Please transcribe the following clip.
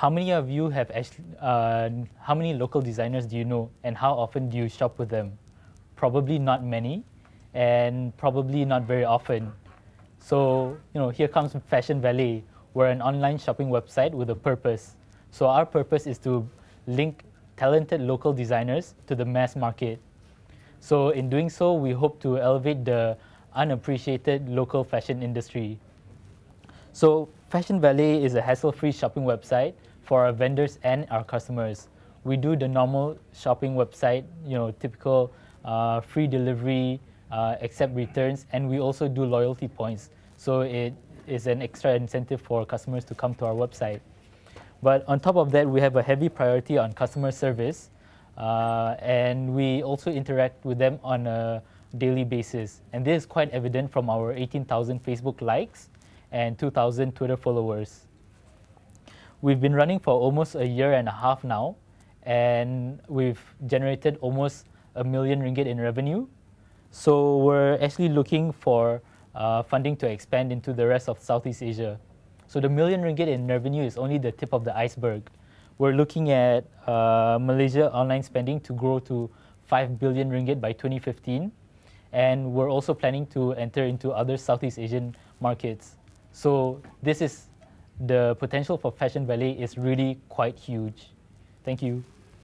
how many of you have actually, uh, how many local designers do you know and how often do you shop with them? Probably not many and probably not very often. So, you know, here comes Fashion Valet. We're an online shopping website with a purpose. So our purpose is to link talented local designers to the mass market. So in doing so, we hope to elevate the unappreciated local fashion industry. So Fashion Valet is a hassle-free shopping website for our vendors and our customers. We do the normal shopping website, you know, typical uh, free delivery, uh, accept returns, and we also do loyalty points. So it is an extra incentive for customers to come to our website. But on top of that, we have a heavy priority on customer service, uh, and we also interact with them on a daily basis. And this is quite evident from our 18,000 Facebook likes and 2,000 Twitter followers. We've been running for almost a year and a half now, and we've generated almost a million ringgit in revenue. So we're actually looking for uh, funding to expand into the rest of Southeast Asia. So the million ringgit in revenue is only the tip of the iceberg. We're looking at uh, Malaysia online spending to grow to 5 billion ringgit by 2015. And we're also planning to enter into other Southeast Asian markets. So this is the potential for Fashion Valley is really quite huge. Thank you.